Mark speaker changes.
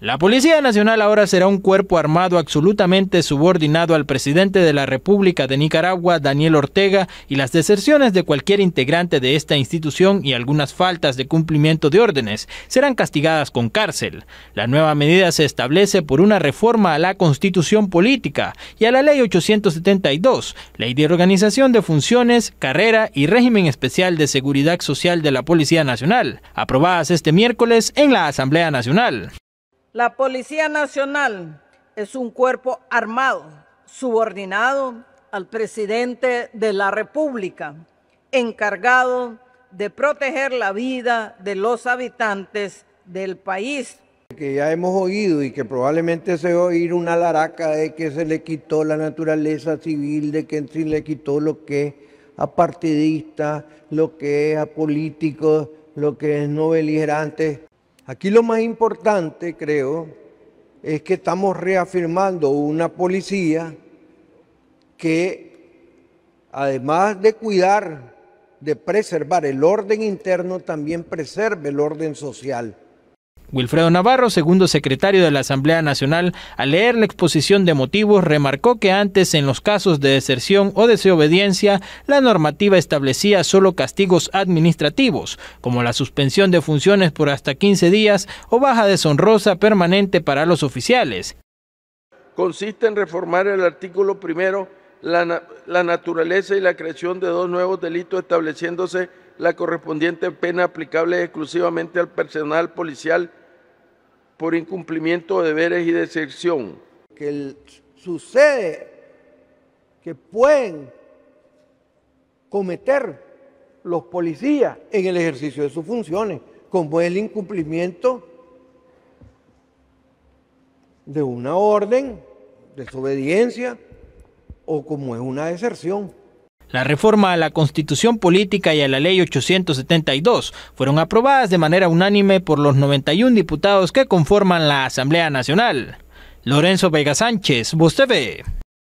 Speaker 1: La Policía Nacional ahora será un cuerpo armado absolutamente subordinado al presidente de la República de Nicaragua, Daniel Ortega, y las deserciones de cualquier integrante de esta institución y algunas faltas de cumplimiento de órdenes serán castigadas con cárcel. La nueva medida se establece por una reforma a la Constitución Política y a la Ley 872, Ley de Organización de Funciones, Carrera y Régimen Especial de Seguridad Social de la Policía Nacional, aprobadas este miércoles en la Asamblea Nacional.
Speaker 2: La Policía Nacional es un cuerpo armado, subordinado al presidente de la República, encargado de proteger la vida de los habitantes del país.
Speaker 3: Que ya hemos oído y que probablemente se va oír una laraca de que se le quitó la naturaleza civil, de que se le quitó lo que es a lo que es a políticos, lo que es no beligerantes. Aquí lo más importante, creo, es que estamos reafirmando una policía que, además de cuidar, de preservar el orden interno, también preserve el orden social.
Speaker 1: Wilfredo Navarro, segundo secretario de la Asamblea Nacional, al leer la exposición de motivos, remarcó que antes en los casos de deserción o desobediencia, la normativa establecía solo castigos administrativos, como la suspensión de funciones por hasta 15 días o baja deshonrosa permanente para los oficiales.
Speaker 4: Consiste en reformar el artículo primero, la, la naturaleza y la creación de dos nuevos delitos estableciéndose la correspondiente pena aplicable exclusivamente al personal policial por incumplimiento de deberes y deserción
Speaker 3: Que sucede que pueden cometer los policías en el ejercicio de sus funciones, como el incumplimiento de una orden, desobediencia o como es una deserción.
Speaker 1: La reforma a la Constitución Política y a la Ley 872 fueron aprobadas de manera unánime por los 91 diputados que conforman la Asamblea Nacional. Lorenzo Vega Sánchez, Voz TV.